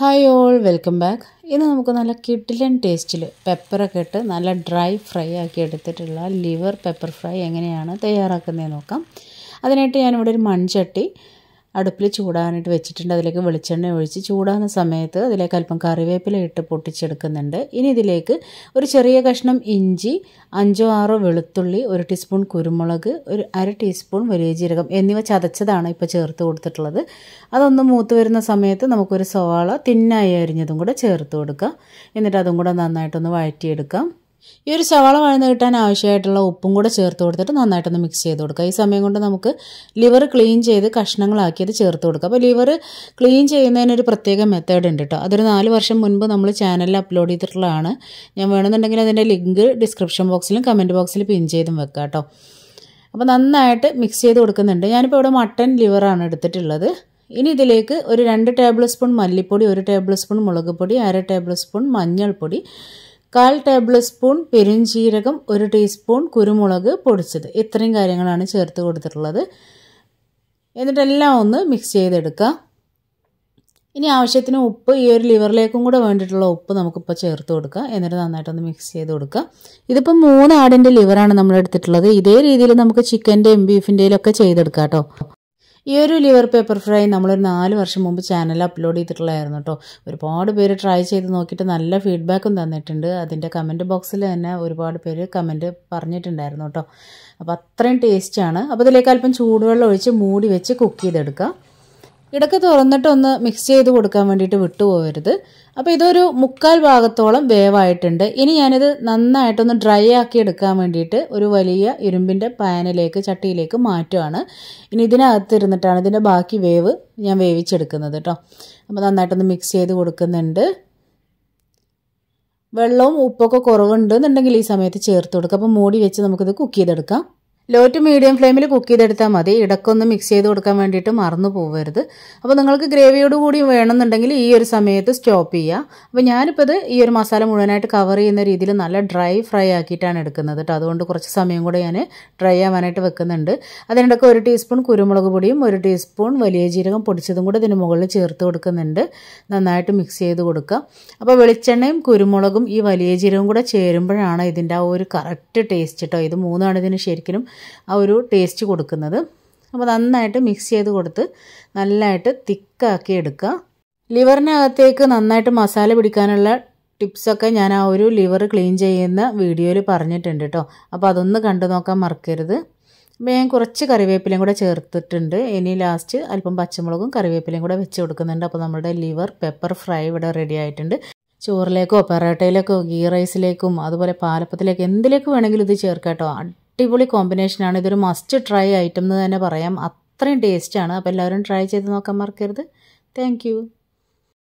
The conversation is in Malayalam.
ഹായ് ഓൾ വെൽക്കം ബാക്ക് ഇന്ന് നമുക്ക് നല്ല കിട്ടിലൻ ടേസ്റ്റിൽ പെപ്പറൊക്കെ ഇട്ട് നല്ല ഡ്രൈ ഫ്രൈ ആക്കി എടുത്തിട്ടുള്ള ലിവർ പെപ്പർ ഫ്രൈ എങ്ങനെയാണ് തയ്യാറാക്കുന്നതെന്ന് നോക്കാം അതിനായിട്ട് ഞാനിവിടെ ഒരു മൺചട്ടി അടുപ്പിൽ ചൂടാനായിട്ട് വെച്ചിട്ടുണ്ട് അതിലേക്ക് വെളിച്ചെണ്ണ ഒഴിച്ച് ചൂടാകുന്ന സമയത്ത് അതിലേക്ക് അല്പം കറിവേപ്പില ഇട്ട് പൊട്ടിച്ചെടുക്കുന്നുണ്ട് ഇനി ഇതിലേക്ക് ഒരു ചെറിയ കഷ്ണം ഇഞ്ചി അഞ്ചോ ആറോ വെളുത്തുള്ളി ഒരു ടീസ്പൂൺ കുരുമുളക് ഒരു അര ടീസ്പൂൺ വലിയ ജീരകം എന്നിവ ചതച്ചതാണ് ഇപ്പോൾ ചേർത്ത് കൊടുത്തിട്ടുള്ളത് അതൊന്ന് മൂത്ത് വരുന്ന സമയത്ത് നമുക്കൊരു സവാള തിന്നായി അരിഞ്ഞതും കൂടെ ചേർത്ത് കൊടുക്കാം എന്നിട്ട് അതും കൂടെ നന്നായിട്ടൊന്ന് വഴറ്റിയെടുക്കാം ഈ ഒരു സവാള വഴന്ന് കിട്ടാൻ ആവശ്യമായിട്ടുള്ള ഉപ്പും കൂടെ ചേർത്ത് കൊടുത്തിട്ട് നന്നായിട്ടൊന്ന് മിക്സ് ചെയ്ത് കൊടുക്കുക ഈ സമയം കൊണ്ട് നമുക്ക് ലിവർ ക്ലീൻ ചെയ്ത് കഷ്ണങ്ങളാക്കി അത് ചേർത്ത് കൊടുക്കുക അപ്പോൾ ലിവർ ക്ലീൻ ചെയ്യുന്നതിനൊരു പ്രത്യേക മെത്തേഡ് ഉണ്ട് കേട്ടോ അതൊരു നാല് വർഷം മുൻപ് നമ്മൾ ചാനലിൽ അപ്ലോഡ് ചെയ്തിട്ടുള്ളതാണ് ഞാൻ വേണമെന്നുണ്ടെങ്കിൽ അതിൻ്റെ ലിങ്ക് ഡിസ്ക്രിപ്ഷൻ ബോക്സിലും കമൻറ്റ് ബോക്സിൽ പിൻ ചെയ്തും വെക്കാം കേട്ടോ അപ്പോൾ നന്നായിട്ട് മിക്സ് ചെയ്ത് കൊടുക്കുന്നുണ്ട് ഞാനിപ്പോൾ ഇവിടെ മട്ടൻ ലിവറാണ് എടുത്തിട്ടുള്ളത് ഇനി ഇതിലേക്ക് ഒരു രണ്ട് ടേബിൾ സ്പൂൺ മല്ലിപ്പൊടി ഒരു ടേബിൾ സ്പൂൺ മുളക് പൊടി അര ടേബിൾ സ്പൂൺ മഞ്ഞൾപ്പൊടി കാൽ ടേബിൾ സ്പൂൺ പെരുംജീരകം ഒരു ടീസ്പൂൺ കുരുമുളക് പൊടിച്ചത് ഇത്രയും കാര്യങ്ങളാണ് ചേർത്ത് കൊടുത്തിട്ടുള്ളത് എന്നിട്ടെല്ലാം ഒന്ന് മിക്സ് ചെയ്തെടുക്കുക ഇനി ആവശ്യത്തിന് ഉപ്പ് ഈ ഒരു ലിവറിലേക്കും കൂടെ വേണ്ടിയിട്ടുള്ള ഉപ്പ് നമുക്കിപ്പോൾ ചേർത്ത് കൊടുക്കുക എന്നിട്ട് നന്നായിട്ടൊന്ന് മിക്സ് ചെയ്ത് കൊടുക്കുക ഇതിപ്പോൾ മൂന്ന് ആടിൻ്റെ ലിവറാണ് നമ്മൾ എടുത്തിട്ടുള്ളത് ഇതേ രീതിയിൽ നമുക്ക് ചിക്കൻ്റെയും ബീഫിൻ്റെയിലൊക്കെ ചെയ്തെടുക്കാം കേട്ടോ ഈ ഒരു ലിവർ പേപ്പർ ഫ്രൈ നമ്മളൊരു നാല് വർഷം മുമ്പ് ചാനൽ അപ്ലോഡ് ചെയ്തിട്ടുള്ളതായിരുന്നു കേട്ടോ ഒരുപാട് പേര് ട്രൈ ചെയ്ത് നോക്കിയിട്ട് നല്ല ഫീഡ്ബാക്കും തന്നിട്ടുണ്ട് അതിൻ്റെ കമൻറ്റ് ബോക്സിൽ തന്നെ ഒരുപാട് പേര് കമൻറ്റ് പറഞ്ഞിട്ടുണ്ടായിരുന്നു കേട്ടോ അപ്പോൾ അത്രയും ടേസ്റ്റാണ് അപ്പോൾ ഇതിലേക്ക് അല്പം ചൂടുവെള്ളം ഒഴിച്ച് മൂടി വെച്ച് കുക്ക് ചെയ്തെടുക്കാം ഇടയ്ക്ക് തുറന്നിട്ടൊന്ന് മിക്സ് ചെയ്ത് കൊടുക്കാൻ വേണ്ടിയിട്ട് വിട്ടുപോകരുത് അപ്പോൾ ഇതൊരു മുക്കാൽ ഭാഗത്തോളം വേവായിട്ടുണ്ട് ഇനി ഞാനിത് നന്നായിട്ടൊന്ന് ഡ്രൈ ആക്കി എടുക്കാൻ വേണ്ടിയിട്ട് ഒരു വലിയ ഇരുമ്പിൻ്റെ പാനിലേക്ക് ചട്ടിയിലേക്ക് മാറ്റുകയാണ് ഇനി ഇതിനകത്തിരുന്നിട്ടാണ് ഇതിൻ്റെ ബാക്കി വേവ് ഞാൻ വേവിച്ചെടുക്കുന്നത് കേട്ടോ അപ്പോൾ നന്നായിട്ടൊന്ന് മിക്സ് ചെയ്ത് കൊടുക്കുന്നുണ്ട് വെള്ളവും ഉപ്പൊക്കെ കുറവുണ്ട് എന്നുണ്ടെങ്കിൽ ഈ സമയത്ത് ചേർത്ത് കൊടുക്കുക അപ്പോൾ മൂടി വെച്ച് നമുക്കിത് കുക്ക് ചെയ്തെടുക്കാം ലോ ടു മീഡിയം ഫ്ലെയിമിൽ കുക്ക് ചെയ്തെടുത്താൽ മതി ഇടക്കൊന്ന് മിക്സ് ചെയ്ത് കൊടുക്കാൻ വേണ്ടിയിട്ട് മറന്നു പോകരുത് അപ്പോൾ നിങ്ങൾക്ക് ഗ്രേവിയോട് കൂടി വേണമെന്നുണ്ടെങ്കിൽ ഈ ഒരു സമയത്ത് സ്റ്റോപ്പ് ചെയ്യുക അപ്പോൾ ഞാനിപ്പോൾ ഇത് ഈ ഒരു മസാല മുഴുവനായിട്ട് കവർ ചെയ്യുന്ന രീതിയിൽ നല്ല ഡ്രൈ ഫ്രൈ ആക്കിയിട്ടാണ് എടുക്കുന്നത് കേട്ടോ അതുകൊണ്ട് കുറച്ച് സമയം കൂടെ ഞാൻ ഡ്രൈ ആവാനായിട്ട് വെക്കുന്നുണ്ട് അതിനിടയ്ക്ക് ഒരു ടീസ്പൂൺ കുരുമുളക് പൊടിയും ഒരു ടീസ്പൂൺ വലിയ ജീരകം പൊടിച്ചതും കൂടെ ഇതിന് മുകളിൽ ചേർത്ത് കൊടുക്കുന്നുണ്ട് നന്നായിട്ട് മിക്സ് ചെയ്ത് കൊടുക്കുക അപ്പോൾ വെളിച്ചെണ്ണയും കുരുമുളകും ഈ വലിയ ജീരകവും കൂടെ ചേരുമ്പോഴാണ് ഇതിൻ്റെ ആ ഒരു കറക്റ്റ് ടേസ്റ്റ് കേട്ടോ ഇത് മൂന്നാണ് ഇതിന് ശരിക്കും ആ ഒരു ടേസ്റ്റ് കൊടുക്കുന്നത് അപ്പോൾ നന്നായിട്ട് മിക്സ് ചെയ്ത് കൊടുത്ത് നല്ലതായിട്ട് തിക്കാക്കി എടുക്കുക ലിവറിനകത്തേക്ക് നന്നായിട്ട് മസാല പിടിക്കാനുള്ള ടിപ്സൊക്കെ ഞാൻ ആ ഒരു ലിവർ ക്ലീൻ ചെയ്യുന്ന വീഡിയോയിൽ പറഞ്ഞിട്ടുണ്ട് കേട്ടോ അപ്പോൾ അതൊന്ന് കണ്ടു നോക്കാൻ മറക്കരുത് അപ്പോൾ ഞാൻ കുറച്ച് കറിവേപ്പിലയും കൂടെ ചേർത്തിട്ടുണ്ട് ഇനി ലാസ്റ്റ് അല്പം പച്ചമുളകും കറിവേപ്പിലയും കൂടെ വെച്ച് കൊടുക്കുന്നുണ്ട് അപ്പോൾ നമ്മുടെ ലിവർ പെപ്പർ ഫ്രൈ ഇവിടെ റെഡി ആയിട്ടുണ്ട് ചോറിലേക്കോ പെറോട്ടയിലേക്കോ ഗീ റൈസിലേക്കും അതുപോലെ പാലപ്പത്തിലേക്കും എന്തിലേക്ക് വേണമെങ്കിലും ഇത് ചേർക്കാം കേട്ടോ അടിപൊളി കോമ്പിനേഷനാണ് ഇതൊരു മസ്റ്റ് ട്രൈ ഐറ്റം എന്ന് തന്നെ പറയാം അത്രയും ടേസ്റ്റാണ് അപ്പോൾ എല്ലാവരും ട്രൈ ചെയ്ത് നോക്കാൻ മറക്കരുത് താങ്ക്